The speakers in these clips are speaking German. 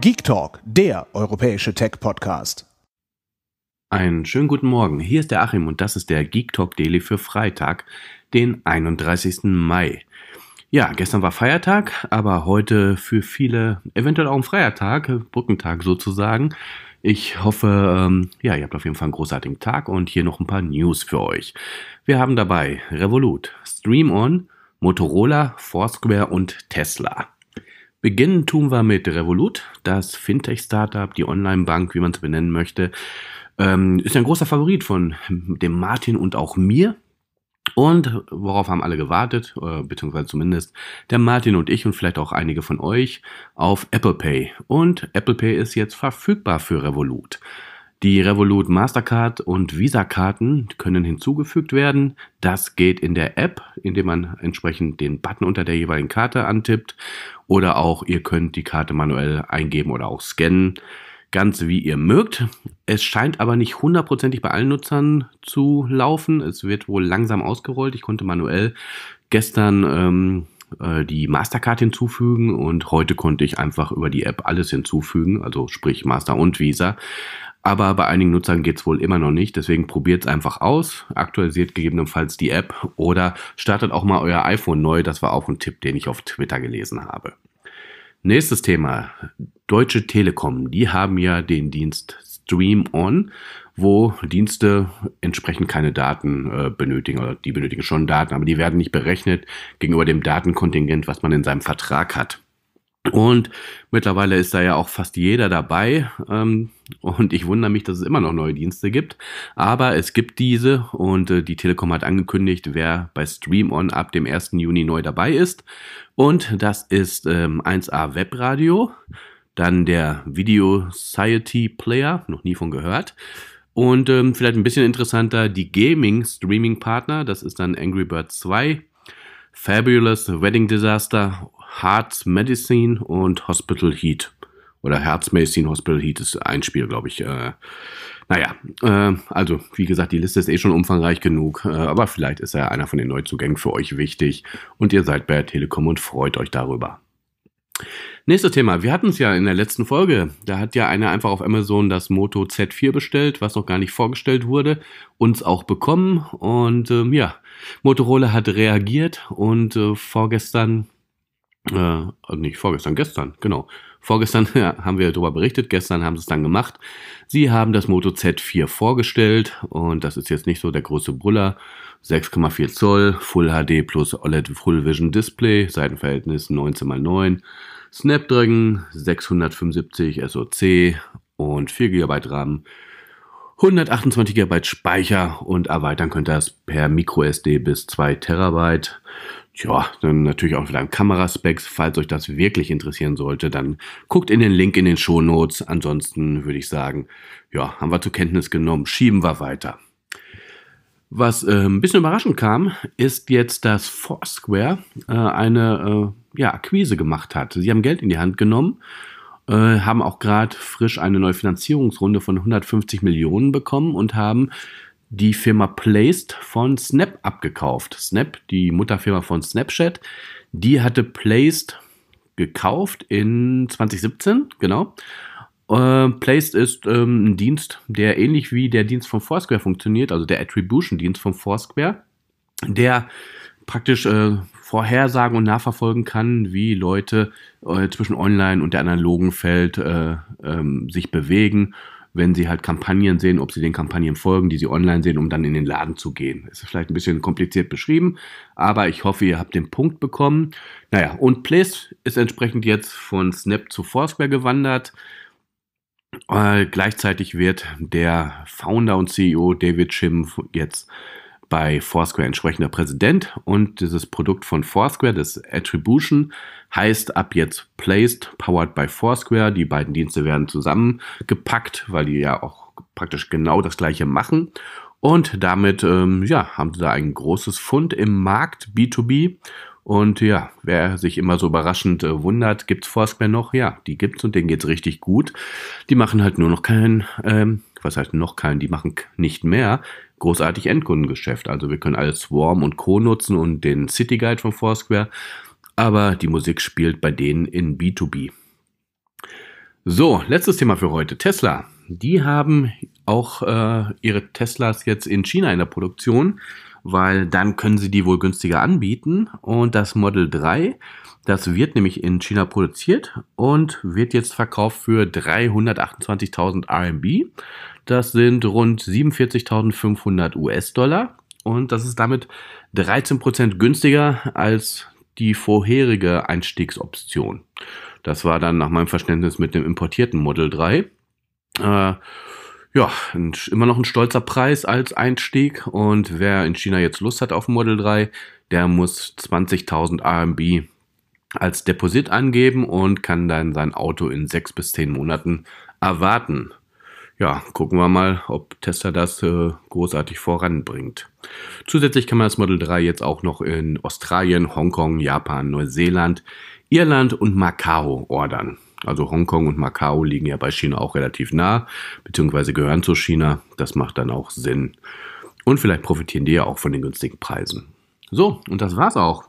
Geek Talk, der europäische Tech-Podcast. Einen schönen guten Morgen. Hier ist der Achim und das ist der Geek Talk Daily für Freitag, den 31. Mai. Ja, gestern war Feiertag, aber heute für viele eventuell auch ein freier Tag, Brückentag sozusagen. Ich hoffe, ähm, ja, ihr habt auf jeden Fall einen großartigen Tag und hier noch ein paar News für euch. Wir haben dabei Revolut, Stream On, Motorola, Foursquare und Tesla. Beginnen tun wir mit Revolut, das Fintech-Startup, die Online-Bank, wie man es benennen möchte. Ähm, ist ein großer Favorit von dem Martin und auch mir. Und worauf haben alle gewartet, äh, beziehungsweise zumindest der Martin und ich und vielleicht auch einige von euch auf Apple Pay. Und Apple Pay ist jetzt verfügbar für Revolut. Die Revolut Mastercard und Visa-Karten können hinzugefügt werden. Das geht in der App, indem man entsprechend den Button unter der jeweiligen Karte antippt oder auch ihr könnt die Karte manuell eingeben oder auch scannen. Ganz wie ihr mögt. Es scheint aber nicht hundertprozentig bei allen Nutzern zu laufen. Es wird wohl langsam ausgerollt. Ich konnte manuell gestern ähm, äh, die Mastercard hinzufügen und heute konnte ich einfach über die App alles hinzufügen, also sprich Master und Visa. Aber bei einigen Nutzern geht's wohl immer noch nicht. Deswegen probiert es einfach aus. Aktualisiert gegebenenfalls die App oder startet auch mal euer iPhone neu. Das war auch ein Tipp, den ich auf Twitter gelesen habe. Nächstes Thema. Deutsche Telekom. Die haben ja den Dienst Stream On wo Dienste entsprechend keine Daten äh, benötigen oder die benötigen schon Daten, aber die werden nicht berechnet gegenüber dem Datenkontingent, was man in seinem Vertrag hat. Und mittlerweile ist da ja auch fast jeder dabei. Ähm, und ich wundere mich, dass es immer noch neue Dienste gibt. Aber es gibt diese und äh, die Telekom hat angekündigt, wer bei Stream On ab dem 1. Juni neu dabei ist. Und das ist ähm, 1A Webradio, dann der Video Society Player, noch nie von gehört. Und ähm, vielleicht ein bisschen interessanter, die Gaming-Streaming-Partner, das ist dann Angry Bird 2, Fabulous, Wedding Disaster, Hearts Medicine und Hospital Heat. Oder Herz Medicine Hospital Heat ist ein Spiel, glaube ich. Äh, naja, äh, also wie gesagt, die Liste ist eh schon umfangreich genug, äh, aber vielleicht ist ja einer von den Neuzugängen für euch wichtig und ihr seid bei der Telekom und freut euch darüber. Nächstes Thema. Wir hatten es ja in der letzten Folge. Da hat ja einer einfach auf Amazon das Moto Z4 bestellt, was noch gar nicht vorgestellt wurde, uns auch bekommen. Und ähm, ja, Motorola hat reagiert und äh, vorgestern äh, also nicht vorgestern, gestern, genau. Vorgestern ja, haben wir darüber berichtet, gestern haben sie es dann gemacht. Sie haben das Moto Z4 vorgestellt und das ist jetzt nicht so der große Brüller. 6,4 Zoll, Full HD plus OLED Full Vision Display, Seitenverhältnis 19x9, Snapdragon 675 SoC und 4 GB RAM, 128 GB Speicher und erweitern könnt ihr das per MicroSD bis 2 Terabyte. Tja, dann natürlich auch wieder an Kameraspecs. Falls euch das wirklich interessieren sollte, dann guckt in den Link in den Show Notes. Ansonsten würde ich sagen, ja, haben wir zur Kenntnis genommen. Schieben wir weiter. Was äh, ein bisschen überraschend kam, ist jetzt, dass Foursquare äh, eine äh, ja, Akquise gemacht hat. Sie haben Geld in die Hand genommen, äh, haben auch gerade frisch eine neue Finanzierungsrunde von 150 Millionen bekommen und haben die Firma Placed von Snap abgekauft. Snap, die Mutterfirma von Snapchat, die hatte Placed gekauft in 2017, genau. Uh, Placed ist ähm, ein Dienst, der ähnlich wie der Dienst von Foursquare funktioniert, also der Attribution-Dienst von Foursquare, der praktisch äh, vorhersagen und nachverfolgen kann, wie Leute äh, zwischen Online und der analogen Welt äh, ähm, sich bewegen wenn sie halt Kampagnen sehen, ob sie den Kampagnen folgen, die sie online sehen, um dann in den Laden zu gehen. Ist vielleicht ein bisschen kompliziert beschrieben, aber ich hoffe, ihr habt den Punkt bekommen. Naja, und Place ist entsprechend jetzt von Snap zu Foursquare gewandert. Äh, gleichzeitig wird der Founder und CEO David Shim jetzt bei Foursquare entsprechender Präsident. Und dieses Produkt von Foursquare, das Attribution, heißt ab jetzt Placed, powered by Foursquare. Die beiden Dienste werden zusammengepackt, weil die ja auch praktisch genau das gleiche machen. Und damit ähm, ja, haben sie da ein großes Fund im Markt B2B und ja, wer sich immer so überraschend äh, wundert, gibt's Foursquare noch? Ja, die gibt's und denen geht's richtig gut. Die machen halt nur noch keinen, ähm, was heißt noch keinen, die machen nicht mehr großartig Endkundengeschäft. Also wir können alles Swarm und Co. nutzen und den City Guide von Foursquare, aber die Musik spielt bei denen in B2B. So, letztes Thema für heute, Tesla. Die haben auch äh, ihre Teslas jetzt in China in der Produktion weil dann können sie die wohl günstiger anbieten. Und das Model 3, das wird nämlich in China produziert und wird jetzt verkauft für 328.000 RMB. Das sind rund 47.500 US-Dollar. Und das ist damit 13% günstiger als die vorherige Einstiegsoption. Das war dann nach meinem Verständnis mit dem importierten Model 3. Äh, ja, ein, immer noch ein stolzer Preis als Einstieg. Und wer in China jetzt Lust hat auf Model 3, der muss 20.000 RMB als Deposit angeben und kann dann sein Auto in sechs bis zehn Monaten erwarten. Ja, gucken wir mal, ob Tesla das äh, großartig voranbringt. Zusätzlich kann man das Model 3 jetzt auch noch in Australien, Hongkong, Japan, Neuseeland, Irland und Macau ordern. Also Hongkong und Macau liegen ja bei China auch relativ nah, beziehungsweise gehören zu China. Das macht dann auch Sinn. Und vielleicht profitieren die ja auch von den günstigen Preisen. So, und das war's auch.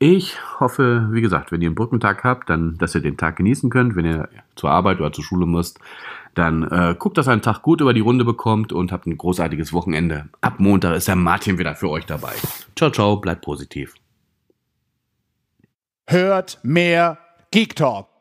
Ich hoffe, wie gesagt, wenn ihr einen Brückentag habt, dann, dass ihr den Tag genießen könnt. Wenn ihr zur Arbeit oder zur Schule müsst, dann äh, guckt, dass ihr einen Tag gut über die Runde bekommt und habt ein großartiges Wochenende. Ab Montag ist der Martin wieder für euch dabei. Ciao, ciao, bleibt positiv. Hört mehr Geek Talk.